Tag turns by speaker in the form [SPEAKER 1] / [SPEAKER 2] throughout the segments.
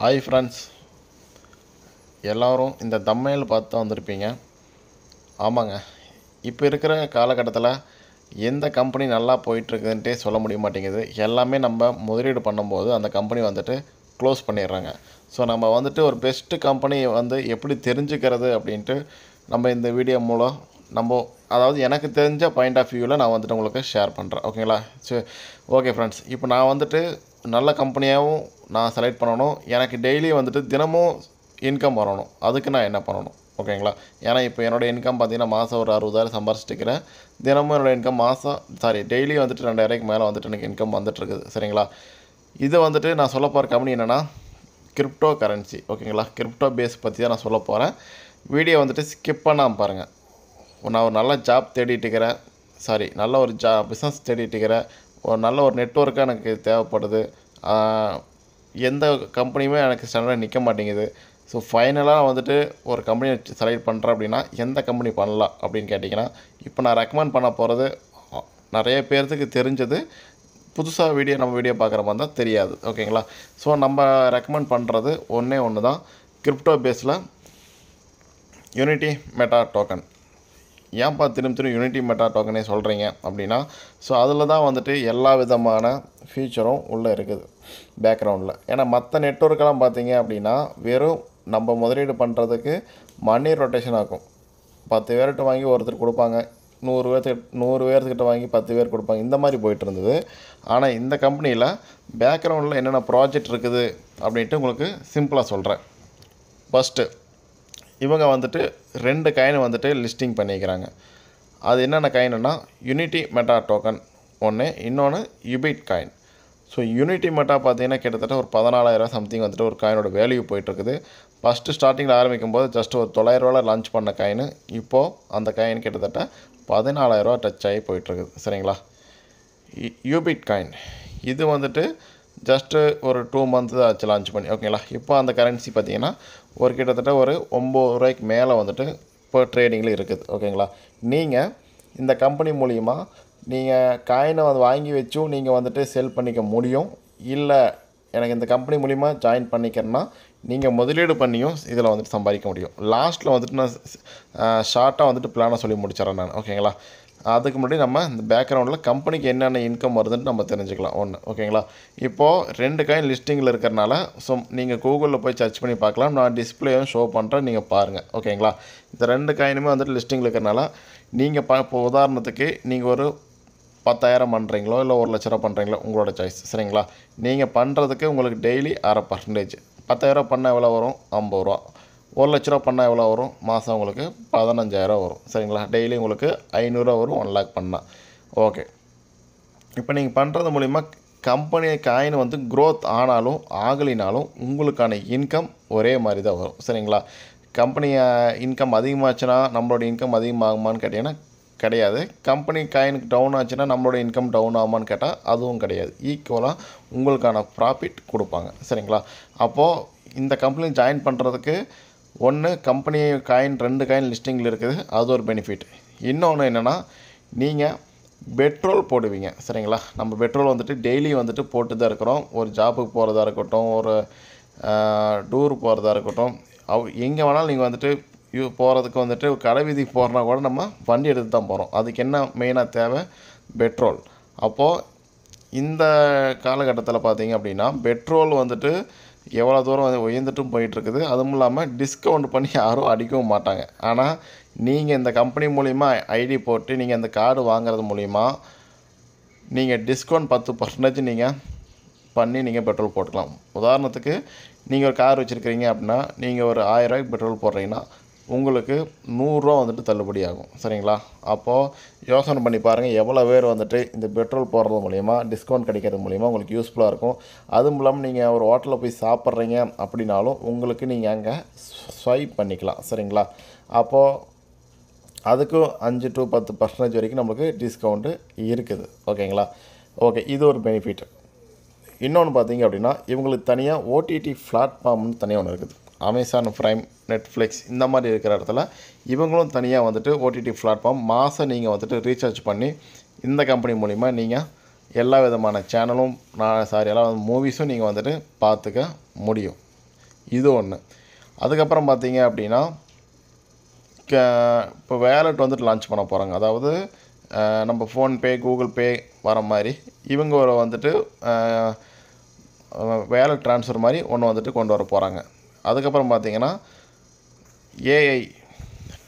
[SPEAKER 1] hi friends எல்லோரும் இந்த தம்மையில் பார்த்து தான் வந்திருப்பீங்க ஆமாங்க இப்போ இருக்கிற காலகட்டத்தில் எந்த கம்பெனி நல்லா போயிட்டுருக்குதுன்ட்டே சொல்ல முடிய மாட்டேங்குது எல்லாமே நம்ம முதலீடு பண்ணும்போது அந்த கம்பெனி வந்துட்டு க்ளோஸ் பண்ணிடுறாங்க ஸோ நம்ம வந்துட்டு ஒரு பெஸ்ட்டு கம்பெனியை வந்து எப்படி தெரிஞ்சுக்கிறது அப்படின்ட்டு நம்ம இந்த வீடியோ மூலம் நம்ம அதாவது எனக்கு தெரிஞ்ச பாயிண்ட் ஆஃப் வியூவில் நான் வந்துட்டு உங்களுக்கு ஷேர் பண்ணுறேன் ஓகேங்களா சரி ஓகே ஃப்ரெண்ட்ஸ் இப்போ நான் வந்துட்டு நல்ல கம்பெனியாகவும் நான் செலக்ட் பண்ணணும் எனக்கு டெய்லி வந்துட்டு தினமும் இன்கம் வரணும் அதுக்கு நான் என்ன பண்ணணும் ஓகேங்களா ஏன்னா இப்போ என்னோடய இன்கம் பார்த்தீங்கன்னா மாதம் ஒரு அறுபதாயிரம் சம்பாரிச்சிட்டிருக்கிறேன் தினமும் என்னோடய இன்கம் மாதம் சாரி டெய்லி வந்துட்டு ரெண்டாயிரக்கு மேலே வந்துட்டு எனக்கு இன்கம் வந்துட்டுருக்குது சரிங்களா இது வந்துட்டு நான் சொல்ல போகிற கம்பெனி என்னென்னா கிரிப்டோ கரன்சி ஓகேங்களா கிரிப்டோ பேஸ் பற்றி தான் நான் சொல்ல போகிறேன் வீடியோ வந்துட்டு ஸ்கிப் பண்ணாமல் பாருங்கள் நான் ஒரு நல்ல ஜாப் தேடிட்டு இருக்கிறேன் சாரி நல்ல ஒரு ஜா பிஸ்னஸ் தேடிட்டு இருக்கிறேன் ஒரு நல்ல ஒரு நெட்ஒர்க்காக எனக்கு தேவைப்படுது எந்த கம்பெனியுமே எனக்கு ஸ்டாண்டர்டாக நிற்க மாட்டேங்குது ஸோ ஃபைனலாக வந்துட்டு ஒரு கம்பெனி செலக்ட் பண்ணுறேன் அப்படின்னா எந்த கம்பெனி பண்ணலாம் அப்படின்னு கேட்டிங்கன்னா இப்போ நான் ரெக்கமெண்ட் பண்ண போகிறது நிறைய பேர்த்துக்கு தெரிஞ்சது புதுசாக வீடியோ நம்ம வீடியோ பார்க்குற மாதிரி தான் தெரியாது ஓகேங்களா ஸோ நம்ம ரெக்கமெண்ட் பண்ணுறது ஒன்றே ஒன்று தான் கிரிப்டோ பேஸில் யூனிட்டி மெட்டா டோக்கன் ஏன்ப்பா திரும்ப திரும்ப யூனிட்டி மெட்டா டோக்கனே சொல்கிறீங்க அப்படின்னா ஸோ அதில் தான் வந்துட்டு எல்லா விதமான ஃபியூச்சரும் உள்ளே இருக்குது பேக்ரவுண்டில் ஏன்னா மற்ற நெட்ஒர்க்கெல்லாம் பார்த்தீங்க அப்படின்னா வெறும் நம்ம முதலீடு பண்ணுறதுக்கு மணி ரொட்டேஷன் ஆகும் பத்து பேர்கிட்ட வாங்கி ஒருத்தர் கொடுப்பாங்க நூறு பேர்த்து நூறு பேர்த்துக்கிட்ட வாங்கி பத்து பேர் கொடுப்பாங்க இந்த மாதிரி போயிட்டு இருந்தது ஆனால் இந்த கம்பெனியில் பேக்ரவுண்டில் என்னென்ன ப்ராஜெக்ட் இருக்குது அப்படின்ட்டு உங்களுக்கு சிம்பிளாக சொல்கிறேன் ஃபஸ்ட்டு இவங்க வந்துட்டு ரெண்டு காயின் வந்துட்டு லிஸ்டிங் பண்ணிக்கிறாங்க அது என்னென்ன காயின்னா யூனிட்டி மெட்டா டோக்கன் ஒன்று இன்னொன்று யுபிட் காயின் ஸோ யூனிட்டி மெட்டாக பார்த்தீங்கன்னா கிட்டத்தட்ட ஒரு பதினாலாயிரம் சம்திங் வந்துட்டு ஒரு காயினோட வேல்யூ போயிட்டுருக்குது ஃபஸ்ட்டு ஸ்டார்டிங்கில் ஆரம்பிக்கும் போது ஜஸ்ட் ஒரு தொள்ளாயிரரூவா லான்ச் பண்ண காயின் இப்போது அந்த காயின் கிட்டத்தட்ட பதினாலாயிரரூவா டச் ஆகி போயிட்டுருக்குது சரிங்களா யூபிட் காயின் இது வந்துட்டு ஜஸ்ட்டு ஒரு டூ மந்த்து தான் ஆச்சு லான்ச் பண்ணி ஓகேங்களா இப்போ அந்த கரன்சி பார்த்திங்கன்னா ஒரு கிட்டத்தட்ட ஒரு ஒம்பது ரூபாய்க்கு மேலே வந்துட்டு இப்போ ட்ரேடிங்கில் இருக்குது ஓகேங்களா நீங்கள் இந்த கம்பெனி மூலிமா நீங்கள் காயினை வந்து வாங்கி வச்சும் நீங்கள் வந்துட்டு செல் பண்ணிக்க முடியும் இல்லை எனக்கு இந்த கம்பெனி மூலிமா ஜாயின் பண்ணிக்கிறேன்னா நீங்கள் முதலீடு பண்ணியும் இதில் வந்துட்டு சம்பாதிக்க முடியும் லாஸ்ட்டில் வந்துட்டு நான் ஷார்ட்டாக வந்துட்டு பிளானை சொல்லி முடிச்சிடறேன் நான் ஓகேங்களா அதுக்கு முன்னாடி நம்ம இந்த பேக்ரவுண்டில் கம்பெனிக்கு என்னென்ன இன்கம் வருதுன்னு நம்ம தெரிஞ்சுக்கலாம் ஒன்று ஓகேங்களா இப்போது ரெண்டு காயின் லிஸ்டிங்கில் இருக்கிறனால ஸோ நீங்கள் கூகுளில் போய் சர்ச் பண்ணி பார்க்கலாம் நான் டிஸ்பிளேயும் ஷோ பண்ணுறேன் நீங்கள் பாருங்கள் ஓகேங்களா இந்த ரெண்டு காயினுமே வந்துட்டு லிஸ்டிங்கில் இருக்கிறனால நீங்கள் பா இப்போ உதாரணத்துக்கு நீங்கள் ஒரு பத்தாயிரம் பண்ணுறீங்களோ இல்லை ஒரு லட்ச ரூபா பண்ணுறீங்களோ உங்களோட சாய்ஸ் சரிங்களா நீங்கள் பண்ணுறதுக்கு உங்களுக்கு டெய்லி அரை பர்சன்டேஜ் பத்தாயிரரூபா பண்ணால் எவ்வளோ வரும் ஐம்பது ரூபா ஒரு லட்ச ரூபா பண்ணால் எவ்வளோ வரும் மாதம் உங்களுக்கு பதினஞ்சாயிரம் வரும் சரிங்களா டெய்லி உங்களுக்கு ஐநூறுரூவா வரும் ஒன் லேக் பண்ணால் ஓகே இப்போ நீங்கள் பண்ணுறது மூலிமா கம்பெனி காயின் வந்து க்ரோத் ஆனாலும் ஆகலினாலும் உங்களுக்கான இன்கம் ஒரே மாதிரி தான் வரும் சரிங்களா கம்பெனி இன்கம் அதிகமாச்சுன்னா நம்மளோட இன்கம் அதிகமாகுமான்னு கேட்டிங்கன்னா கிடையாது கம்பெனி காயினுக்கு டவுன் ஆச்சுன்னா நம்மளோட இன்கம் டவுன் ஆகுமான்னு கேட்டால் அதுவும் கிடையாது ஈக்குவலாக உங்களுக்கான ப்ராஃபிட் கொடுப்பாங்க சரிங்களா அப்போது இந்த கம்பெனி ஜாயின் பண்ணுறதுக்கு ஒன்று கம்பெனி காயின் ரெண்டு காயின் லிஸ்டிங்கில் இருக்குது அது ஒரு பெனிஃபிட் இன்னொன்று என்னென்னா நீங்கள் பெட்ரோல் போடுவீங்க சரிங்களா நம்ம பெட்ரோல் வந்துட்டு டெய்லி வந்துட்டு போட்டு தான் இருக்கிறோம் ஒரு ஜாபுக்கு போகிறதா இருக்கட்டும் ஒரு டூர் போகிறதா இருக்கட்டும் அவ் எங்கே வேணாலும் நீங்கள் வந்துட்டு யூ போகிறதுக்கு வந்துட்டு கடை வீதிக்கு போகிறனா கூட நம்ம வண்டி எடுத்து தான் போகிறோம் அதுக்கு என்ன மெயினாக தேவை பெட்ரோல் அப்போது இந்த காலகட்டத்தில் பார்த்திங்க அப்படின்னா பெட்ரோல் வந்துட்டு எவ்வளோ தூரம் வந்து உயர்ந்துட்டும் போயிட்டுருக்குது அதுவும் இல்லாமல் டிஸ்கவுண்ட் பண்ணி யாரும் அடிக்கவும் மாட்டாங்க ஆனால் நீங்கள் இந்த கம்பெனி மூலிமா ஐடி போட்டு நீங்கள் இந்த கார்டு வாங்குறது மூலிமா நீங்கள் டிஸ்கவுண்ட் பத்து பர்சன்டேஜ் நீங்கள் பண்ணி நீங்கள் பெட்ரோல் போட்டுக்கலாம் உதாரணத்துக்கு நீங்கள் ஒரு கார் வச்சுருக்கிறீங்க அப்படின்னா நீங்கள் ஒரு ஆயிரரூவாய்க்கு பெட்ரோல் போடுறீங்கன்னா உங்களுக்கு நூறுரூவா வந்துட்டு தள்ளுபடி ஆகும் சரிங்களா அப்போது யோசனை பண்ணி பாருங்கள் எவ்வளோ பேர் வந்துட்டு இந்த பெட்ரோல் போடுறது மூலிமா டிஸ்கவுண்ட் கிடைக்கிறது மூலிமா உங்களுக்கு யூஸ்ஃபுல்லாக இருக்கும் அதுவும் இல்லாமல் நீங்கள் ஒரு ஹோட்டலில் போய் சாப்பிட்றீங்க அப்படின்னாலும் உங்களுக்கு நீங்கள் அங்கே ஸ்வைப் பண்ணிக்கலாம் சரிங்களா அப்போது அதுக்கும் அஞ்சு டு பத்து பர்சன்டேஜ் வரைக்கும் நம்மளுக்கு டிஸ்கவுண்ட்டு இருக்குது ஓகேங்களா ஓகே இது ஒரு பெனிஃபிட் இன்னொன்று பார்த்தீங்க அப்படின்னா இவங்களுக்கு தனியாக ஓடிடி பிளாட்ஃபார்ம்னு தனியாக ஒன்று இருக்குது அமேசான் ப்ரைம் நெட்ஃப்ளிக்ஸ் இந்த மாதிரி இருக்கிற இடத்துல இவங்களும் தனியாக வந்துட்டு ஓடிடி பிளாட்ஃபார்ம் மாதம் நீங்கள் வந்துட்டு ரீசார்ஜ் பண்ணி இந்த கம்பெனி மூலிமா நீங்கள் எல்லா விதமான சேனலும் நான் சாரி எல்லா மூவிஸும் நீங்கள் வந்துட்டு பார்த்துக்க முடியும் இது ஒன்று அதுக்கப்புறம் பார்த்தீங்க அப்படின்னா இப்போ வேலட் வந்துட்டு லான்ச் பண்ண போகிறாங்க அதாவது நம்ம ஃபோன்பே கூகுள் பே வர மாதிரி இவங்க வந்துட்டு வேலட் ட்ரான்ஸ்ஃபர் மாதிரி ஒன்று வந்துட்டு கொண்டு வர போகிறாங்க அதுக்கப்புறம் பார்த்தீங்கன்னா ஏஐ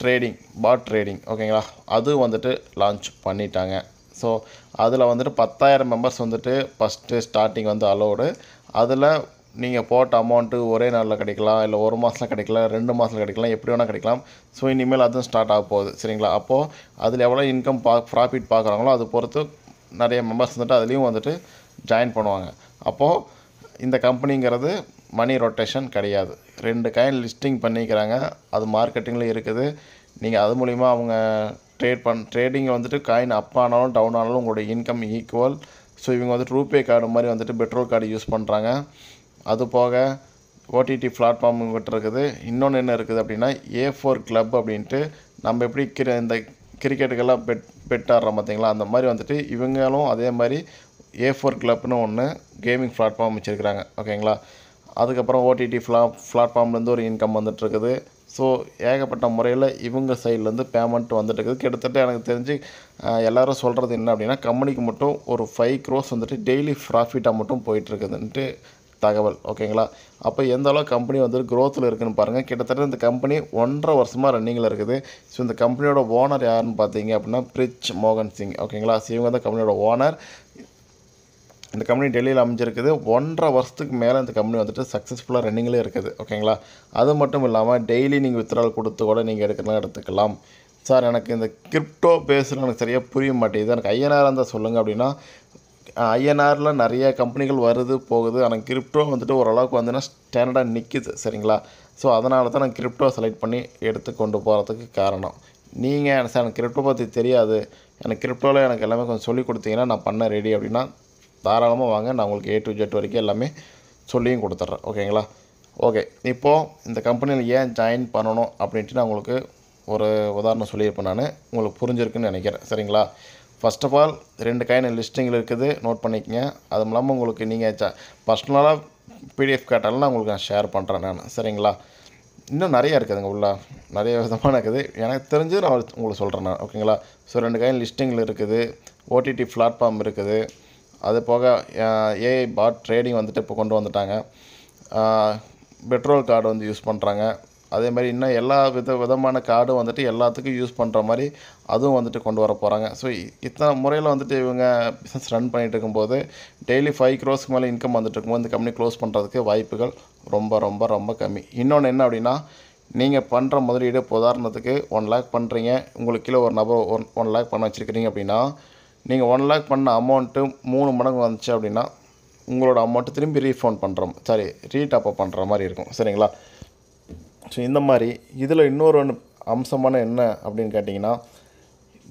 [SPEAKER 1] ட்ரேடிங் பாட் ட்ரேடிங் ஓகேங்களா அது வந்துட்டு லான்ச் பண்ணிட்டாங்க ஸோ அதில் வந்துட்டு பத்தாயிரம் மெம்பர்ஸ் வந்துட்டு ஃபஸ்ட்டு ஸ்டார்டிங் வந்து அலோடு அதில் நீங்கள் போட்ட அமௌண்ட்டு ஒரே நாளில் கிடைக்கலாம் இல்லை ஒரு மாதத்தில் கிடைக்கலாம் ரெண்டு மாதத்தில் கிடைக்கலாம் எப்படி வேணால் கிடைக்கலாம் ஸோ இனிமேல் அதுவும் ஸ்டார்ட் ஆக போகுது சரிங்களா அப்போது அதில் எவ்வளோ இன்கம் பா ப்ராஃபிட் பார்க்குறாங்களோ அது பொறுத்து நிறைய மெம்பர்ஸ் வந்துட்டு அதுலேயும் வந்துட்டு ஜாயின் பண்ணுவாங்க அப்போது இந்த கம்பெனிங்கிறது மணி ரொட்டேஷன் கிடையாது ரெண்டு காயின் லிஸ்டிங் பண்ணிக்கிறாங்க அது மார்க்கெட்டிங்கில் இருக்குது நீங்கள் அது மூலிமா அவங்க ட்ரேட் பண் ட்ரேடிங்கை வந்துட்டு காயின் அப் ஆனாலும் டவுன் ஆனாலும் உங்களோட இன்கம் ஈக்குவல் ஸோ இவங்க வந்துட்டு ரூபே கார்டு மாதிரி வந்துட்டு பெட்ரோல் கார்டு யூஸ் பண்ணுறாங்க அது போக ஓடிடி பிளாட்ஃபார்ம் இவங்ககிட்ட இருக்குது இன்னொன்று என்ன இருக்குது அப்படின்னா ஏ ஃபோர் கிளப் அப்படின்ட்டு நம்ம எப்படி கிரி இந்த கிரிக்கெட்டுக்கெல்லாம் பெட் பெட் ஆடுறோம் பார்த்தீங்களா அந்த மாதிரி வந்துட்டு இவங்களும் அதே மாதிரி ஏ ஃபோர் கிளப்னு ஒன்று கேமிங் பிளாட்ஃபார்ம் வச்சுருக்கிறாங்க ஓகேங்களா அதுக்கப்புறம் ஓடிடி ஃப்ளா பிளாட்ஃபார்ம்லேருந்து ஒரு இன்கம் வந்துட்டுருக்குது ஸோ ஏகப்பட்ட முறையில் இவங்க சைட்லேருந்து பேமெண்ட் வந்துட்டு இருக்குது கிட்டத்தட்ட எனக்கு தெரிஞ்சு எல்லோரும் சொல்கிறது என்ன அப்படின்னா கம்பெனிக்கு மட்டும் ஒரு ஃபைவ் க்ரோஸ் வந்துட்டு டெய்லி ப்ராஃபிட்டாக மட்டும் போயிட்டுருக்குதுன்ட்டு தகவல் ஓகேங்களா அப்போ எந்த அளவு கம்பெனி வந்து க்ரோத்தில் இருக்குதுன்னு பாருங்கள் கிட்டத்தட்ட இந்த கம்பெனி ஒன்றரை வருஷமாக ரன்னிங்கில் இருக்குது ஸோ இந்த கம்பெனியோட ஓனர் யாருன்னு பார்த்தீங்க அப்படின்னா பிரிச் மோகன் சிங் ஓகேங்களா ஸோ இவங்க தான் கம்பெனியோட ஓனர் இந்த கம்பெனி டெல்லியில் அமைஞ்சிருக்குது ஒன்றரை வருஷத்துக்கு மேலே இந்த கம்பெனி வந்துட்டு சக்ஸஸ்ஃபுல்லாக ரன்னிங்லேயே இருக்குது ஓகேங்களா அது மட்டும் இல்லாமல் டெய்லி நீங்கள் வித்ரால் கொடுத்து கூட நீங்கள் எடுக்கலாம் எடுத்துக்கலாம் சார் எனக்கு இந்த கிரிப்டோ பேசுகிறது எனக்கு சரியாக புரிய மாட்டேங்குது எனக்கு ஐஎன்ஆர் இருந்தால் சொல்லுங்கள் அப்படின்னா ஐயனாரில் நிறைய கம்பெனிகள் வருது போகுது ஆனால் கிரிப்டோ வந்துட்டு ஓரளவுக்கு வந்துன்னா ஸ்டாண்டர்டாக நிற்கிது சரிங்களா ஸோ அதனால தான் நான் கிரிப்டோ செலக்ட் பண்ணி எடுத்து கொண்டு போகிறதுக்கு காரணம் நீங்கள் சார் எனக்கு கிரிப்டோ பற்றி தெரியாது எனக்கு கிரிப்டோவில் எனக்கு எல்லாமே கொஞ்சம் சொல்லிக் கொடுத்தீங்கன்னா நான் பண்ண ரெடி அப்படின்னா தாராளமாக வாங்க நான் உங்களுக்கு ஏ டு ஜெட் வரைக்கும் எல்லாமே சொல்லியும் கொடுத்துட்றேன் ஓகேங்களா ஓகே இப்போது இந்த கம்பெனியில் ஏன் ஜாயின் பண்ணணும் அப்படின்ட்டு நான் உங்களுக்கு ஒரு உதாரணம் சொல்லியிருப்பேன் நான் உங்களுக்கு புரிஞ்சிருக்குன்னு நினைக்கிறேன் சரிங்களா ஃபஸ்ட் ஆஃப் ஆல் ரெண்டு காயின் லிஸ்டிங்கில் இருக்குது நோட் பண்ணிக்கோங்க அதுவும் இல்லாமல் உங்களுக்கு நீங்கள் ச பர்ஸ்னலாக பிடிஎஃப் கேட்டாலும் நான் உங்களுக்கு நான் ஷேர் பண்ணுறேன் நான் சரிங்களா இன்னும் நிறைய இருக்குதுங்க உள்ள நிறைய விதமான இருக்குது எனக்கு தெரிஞ்சு நான் உங்களுக்கு சொல்கிறேன் நான் ஓகேங்களா ஸோ ரெண்டு காயின் லிஸ்டிங்கில் இருக்குது ஓடிடி பிளாட்ஃபார்ம் இருக்குது அது போக ஏஐ பாட் ட்ரேடிங் வந்துட்டு இப்போ கொண்டு வந்துட்டாங்க பெட்ரோல் கார்டு வந்து யூஸ் பண்ணுறாங்க அதே மாதிரி இன்னும் எல்லா வித விதமான கார்டும் வந்துட்டு எல்லாத்துக்கும் யூஸ் பண்ணுற மாதிரி அதுவும் வந்துட்டு கொண்டு வர போகிறாங்க ஸோ இத்தனை முறையில் வந்துட்டு இவங்க பிஸ்னஸ் ரன் பண்ணிகிட்டு இருக்கும்போது டெய்லி ஃபைவ் க்ரோஸ்க்கு மேலே இன்கம் வந்துட்டு இருக்கும்போது இந்த கம்பெனி க்ளோஸ் பண்ணுறதுக்கு வாய்ப்புகள் ரொம்ப ரொம்ப ரொம்ப கம்மி இன்னொன்று என்ன அப்படின்னா நீங்கள் பண்ணுற முதலீடு இப்போ உதாரணத்துக்கு ஒன் லேக் பண்ணுறீங்க உங்களுக்கு கீழே ஒரு நபர் ஒன் ஒன் லேக் பண்ண வச்சுருக்கிறீங்க அப்படின்னா நீங்கள் ஒன் லேக் பண்ண அமௌண்ட்டு மூணு மடங்கு வந்துச்சு அப்படின்னா உங்களோட அமௌண்ட்டு திரும்பி ரீஃபண்ட் பண்ணுறோம் சாரி ரீடாப்பப் பண்ணுற மாதிரி இருக்கும் சரிங்களா ஸோ இந்த மாதிரி இதில் இன்னொரு ஒன்று அம்சமான என்ன அப்படின்னு கேட்டிங்கன்னா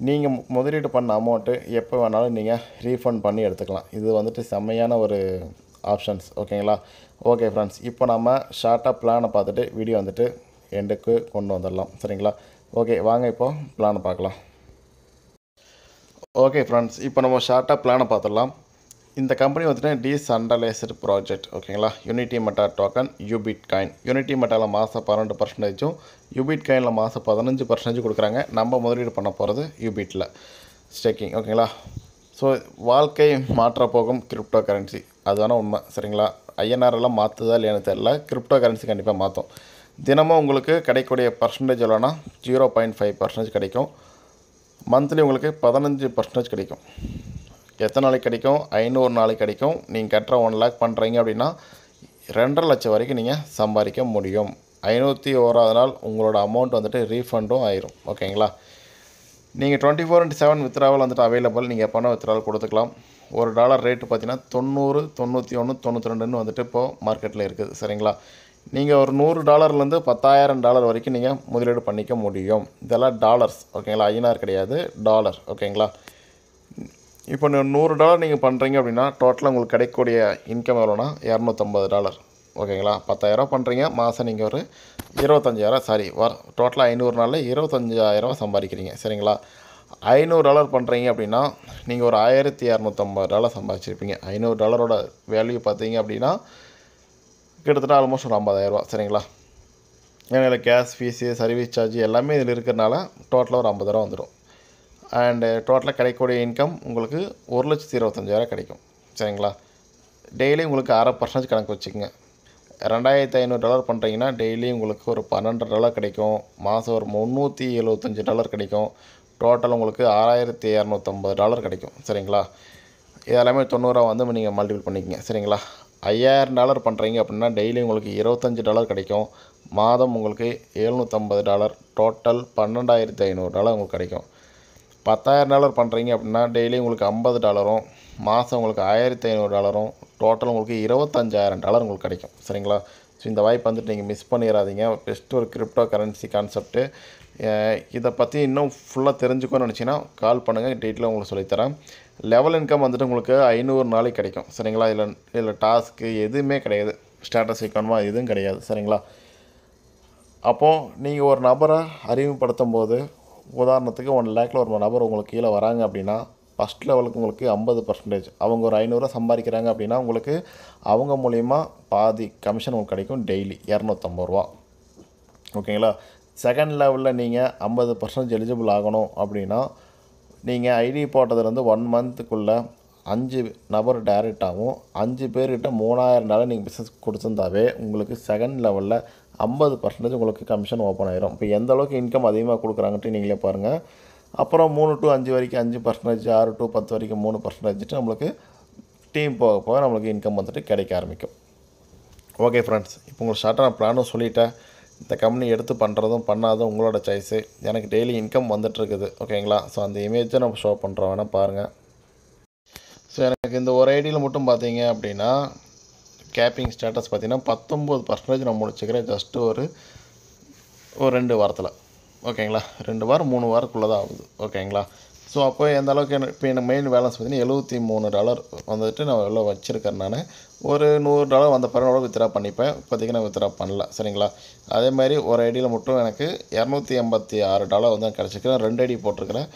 [SPEAKER 1] நீங்கள் முதலீடு பண்ண அமௌண்ட்டு எப்போ வேணாலும் நீங்கள் ரீஃபண்ட் பண்ணி எடுத்துக்கலாம் இது வந்துட்டு செம்மையான ஒரு ஆப்ஷன்ஸ் ஓகேங்களா ஓகே ஃப்ரெண்ட்ஸ் இப்போ நம்ம ஷார்ட்டாக பிளானை பார்த்துட்டு வீடியோ வந்துட்டு எண்டுக்கு கொண்டு வந்துடலாம் சரிங்களா ஓகே வாங்க இப்போது பிளானை பார்க்கலாம் ஓகே ஃப்ரெண்ட்ஸ் இப்போ நம்ம ஷார்ட்டாக பிளானை பார்த்துடலாம் இந்த கம்பெனி வந்துட்டு டீசென்ட்ரலைஸ்டு ப்ராஜெக்ட் ஓகேங்களா யூனிட்டி மெட்டா டோக்கன் யூபிட் காயின் யூனிட்டி மெட்டாவில் மாதம் பன்னெண்டு பர்சன்டேஜும் யூபிட் காயினில் மாதம் பதினஞ்சு பர்சன்டேஜ் கொடுக்குறாங்க நம்ம முதலீடு பண்ண போகிறது யூபிட்டில் ஸ்டேக்கிங் ஓகேங்களா ஸோ வாழ்க்கை மாற்ற போகும் கிரிப்டோ கரன்சி அதுதானே உண்மை சரிங்களா ஐஎன்ஆர் எல்லாம் மாற்றுதா இல்லையான்னு தெரில கிரிப்டோ கரன்சி கண்டிப்பாக மாற்றும் தினமும் உங்களுக்கு கிடைக்கக்கூடிய பர்சன்டேஜ் எவ்வளோனா ஜீரோ பாயிண்ட் ஃபைவ் பர்சன்டேஜ் கிடைக்கும் மந்த்லி உங்களுக்கு பதினஞ்சு பர்சன்டேஜ் கிடைக்கும் எத்தனை நாளைக்கு கிடைக்கும் ஐநூறு நாளைக்கு கிடைக்கும் நீங்கள் கட்டுற ஒன் லேக் பண்ணுறீங்க அப்படின்னா ரெண்டரை லட்சம் வரைக்கும் நீங்கள் சம்பாதிக்க முடியும் ஐநூற்றி ஓராது நாள் உங்களோட அமௌண்ட் வந்துட்டு ரீஃபண்டும் ஆயிரும் ஓகேங்களா நீங்கள் twenty four into seven withdrawal வந்துட்டு அவைலபிள் நீங்கள் எப்போனா வித்ராவல் கொடுத்துக்கலாம் ஒரு டாலர் ரேட்டு பார்த்தீங்கன்னா தொண்ணூறு தொண்ணூற்றி ஒன்று தொண்ணூற்றி ரெண்டுன்னு வந்துட்டு இப்போது மார்க்கெட்டில் இருக்குது சரிங்களா நீங்கள் ஒரு நூறு டாலர்லேருந்து பத்தாயிரம் டாலர் வரைக்கும் நீங்கள் முதலீடு பண்ணிக்க முடியும் இதெல்லாம் டாலர்ஸ் ஓகேங்களா ஐநார் கிடையாது டாலர் ஓகேங்களா இப்போ நூறு டாலர் நீங்கள் பண்ணுறீங்க அப்படின்னா டோட்டலாக உங்களுக்கு கிடைக்கக்கூடிய இன்கம் எவ்வளோனா இரநூத்தம்பது டாலர் ஓகேங்களா பத்தாயிரரூவா பண்ணுறீங்க மாதம் நீங்கள் ஒரு இருபத்தஞ்சாயிரம் சாரி வர டோட்டலாக ஐநூறு நாளில் இருபத்தஞ்சாயிரரூவா சம்பாதிக்கிறீங்க சரிங்களா ஐநூறு டாலர் பண்ணுறீங்க அப்படின்னா நீங்கள் ஒரு ஆயிரத்தி இரநூத்தம்பது டாலர் சம்பாதிச்சிருப்பீங்க ஐநூறு டாலரோட வேல்யூ பார்த்தீங்க அப்படின்னா கிட்டத்தட்ட ஆல்மோஸ்ட் ஒரு ஐம்பதாயிரரூவா சரிங்களா ஏன்னா கேஸ் ஃபீஸு சர்வீஸ் சார்ஜ் எல்லாமே இதில் இருக்கிறனால டோட்டலாக ஒரு ஐம்பதாயிரம் வந்துடும் அண்டு டோட்டலாக கிடைக்கக்கூடிய இன்கம் உங்களுக்கு ஒரு லட்சத்தி இருபத்தஞ்சாயிரம் கிடைக்கும் சரிங்களா டெய்லி உங்களுக்கு அரை பர்சன்டேஜ் கணக்கு வச்சுக்கோங்க ரெண்டாயிரத்தி ஐநூறு டாலர் பண்ணுறீங்கன்னா டெய்லி உங்களுக்கு ஒரு பன்னெண்டு டாலர் கிடைக்கும் மாதம் ஒரு முந்நூற்றி எழுபத்தஞ்சி டாலர் கிடைக்கும் டோட்டல் உங்களுக்கு ஆறாயிரத்தி இரநூத்தம்பது டாலர் கிடைக்கும் சரிங்களா இதெல்லாமே தொண்ணூறுவா தொண்ணூறுரூவா வந்து நீங்கள் மல்டிபிள் பண்ணிக்கங்க சரிங்களா ஐயாயிரம் டாலர் பண்ணுறீங்க அப்படின்னா டெய்லி உங்களுக்கு இருபத்தஞ்சி டாலர் கிடைக்கும் மாதம் உங்களுக்கு ஏழ்நூற்றம்பது டாலர் டோட்டல் பன்னெண்டாயிரத்தி ஐநூறு டாலர் உங்களுக்கு கிடைக்கும் பத்தாயிரம் டாலர் பண்ணுறீங்க அப்படின்னா டெய்லி உங்களுக்கு ஐம்பது டாலரும் மாதம் உங்களுக்கு ஆயிரத்தி ஐநூறு டாலரும் டோட்டல் உங்களுக்கு இருபத்தஞ்சாயிரம் டாலர் உங்களுக்கு கிடைக்கும் சரிங்களா ஸோ இந்த வாய்ப்பு வந்துட்டு நீங்கள் மிஸ் பண்ணிடாதீங்க பெஸ்ட் ஒரு கிரிப்டோ கரன்சி கான்செப்ட்டு இதை பற்றி இன்னும் ஃபுல்லாக தெரிஞ்சுக்கணும்னு நினச்சிங்கன்னா கால் பண்ணுங்கள் டீட்டெயில் உங்களுக்கு சொல்லித்தரேன் லெவல் இன்கம் வந்துட்டு உங்களுக்கு ஐநூறு நாளைக்கு கிடைக்கும் சரிங்களா இல்லை இல்லை டாஸ்க்கு எதுவுமே கிடையாது ஸ்டேட்டஸ் இக்கணுமா எதுவும் கிடையாது சரிங்களா அப்போது நீங்கள் ஒரு நபரை அறிமுகப்படுத்தும் போது உதாரணத்துக்கு ஒன் லேக்கில் ஒரு நபர் உங்களுக்கு கீழே வராங்க அப்படின்னா ஃபஸ்ட் லெவலுக்கு உங்களுக்கு ஐம்பது பர்சன்டேஜ் அவங்க ஒரு ஐநூறுரூவா சம்பாதிக்கிறாங்க அப்படின்னா உங்களுக்கு அவங்க மூலிமா பாதி கமிஷன் உங்களுக்கு கிடைக்கும் டெய்லி இரநூத்தம்பது ரூபா ஓகேங்களா செகண்ட் லெவலில் நீங்கள் ஐம்பது பர்சன்டேஜ் எலிஜிபிள் ஆகணும் அப்படின்னா நீங்கள் ஐடி போட்டதுலேருந்து ஒன் மந்த்துக்குள்ளே அஞ்சு நபர் டேரெக்டாகவும் அஞ்சு பேர்கிட்ட மூணாயிரம் டாலர் நீங்கள் பிஸ்னஸ் கொடுத்துருந்தாவே உங்களுக்கு செகண்ட் லெவலில் ஐம்பது பர்சன்டேஜ் உங்களுக்கு கமிஷன் ஓப்பன் ஆயிரும் இப்போ எந்த அளவுக்கு இன்கம் அதிகமாக கொடுக்குறாங்கன்ட்டு நீங்களே பாருங்கள் அப்புறம் மூணு டு அஞ்சு வரைக்கும் அஞ்சு பர்சன்டேஜ் ஆறு டு பத்து வரைக்கும் மூணு பர்சன்டேஜ்ட்டு நம்மளுக்கு டீம் போக போக நம்மளுக்கு இன்கம் வந்துட்டு கிடைக்க ஆரம்பிக்கும் ஓகே ஃப்ரெண்ட்ஸ் இப்போ உங்களுக்கு ஷார்ட்டாக நான் பிளானும் சொல்லிட்டேன் இந்த கம்பெனி எடுத்து பண்ணுறதும் பண்ணாதும் உங்களோட சாய்ஸு எனக்கு டெய்லி இன்கம் வந்துட்டுருக்குது ஓகேங்களா ஸோ அந்த இமேஜை நம்ம ஷோ பண்ணுறோம் வேணால் பாருங்கள் ஸோ எனக்கு இந்த ஒரு ஐடியில் மட்டும் பார்த்தீங்க அப்படின்னா கேப்பிங் ஸ்டேட்டஸ் பார்த்தீங்கன்னா பத்தொம்போது பர்சன்டேஜ் நான் முடிச்சுக்கிறேன் ஜஸ்ட்டு ஒரு ஒரு ரெண்டு வாரத்தில் ஓகேங்களா ரெண்டு வாரம் மூணு வாரத்துக்குள்ளே தான் ஆகுது ஓகேங்களா ஸோ அப்போ எந்த அளவுக்கு எனக்கு இப்போ எனக்கு மெயின் பேலன்ஸ் பார்த்திங்கன்னா எழுபத்தி மூணு டாலர் வந்துட்டு நான் எவ்வளோ வச்சுருக்கேன் நான் ஒரு நூறு டாலர் வந்த பிறகு வித்ரா பண்ணிப்பேன் இப்போதைக்கு நான் வித்ரா பண்ணல சரிங்களா அதே மாதிரி ஒரு ஐடியில் மட்டும் எனக்கு இரநூத்தி எண்பத்தி ஆறு டாலர் வந்து கிடச்சிருக்கிறேன் ரெண்டு ஐடி போட்டிருக்கிறேன்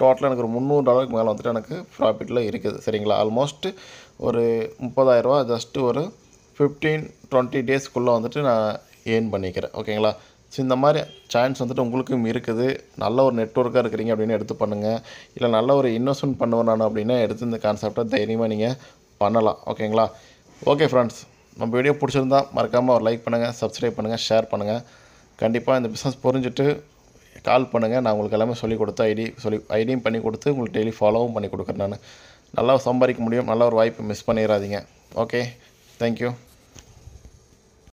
[SPEAKER 1] டோட்டலாக எனக்கு ஒரு முந்நூறு டாலருக்கு மேலே வந்துட்டு எனக்கு ப்ராஃபிட்டில் இருக்குது சரிங்களா ஆல்மோஸ்ட் ஒரு முப்பதாயிரரூவா ஜஸ்ட்டு ஒரு ஃபிஃப்டீன் டுவெண்ட்டி டேஸ்க்குள்ளே வந்துட்டு நான் ஏர்ன் பண்ணிக்கிறேன் ஓகேங்களா ஸோ இந்த மாதிரி சான்ஸ் வந்துட்டு உங்களுக்கும் இருக்குது நல்ல ஒரு நெட்ஒர்க்காக இருக்கிறீங்க அப்படின்னு எடுத்து பண்ணுங்கள் இல்லை நல்ல ஒரு இன்வெஸ்ட்மெண்ட் பண்ணுவேன் நான் அப்படின்னா எடுத்து இந்த கான்செப்டை தைரியமாக நீங்கள் பண்ணலாம் ஓகேங்களா ஓகே ஃப்ரெண்ட்ஸ் நம்ம வீடியோ பிடிச்சிருந்தா மறக்காமல் ஒரு லைக் பண்ணுங்கள் சப்ஸ்கிரைப் பண்ணுங்கள் ஷேர் பண்ணுங்கள் கண்டிப்பாக இந்த பிஸ்னஸ் புரிஞ்சுட்டு கால் பண்ணுங்கள் நான் உங்களுக்கு எல்லாமே சொல்லிக் கொடுத்து ஐடி சொல்லி ஐடியும் பண்ணி கொடுத்து உங்களுக்கு டெய்லி ஃபாலோவும் பண்ணி கொடுக்குறேன் நான் நல்லா சம்பாதிக்க முடியும் நல்ல ஒரு வாய்ப்பு மிஸ் பண்ணிடாதீங்க ஓகே தேங்க்யூ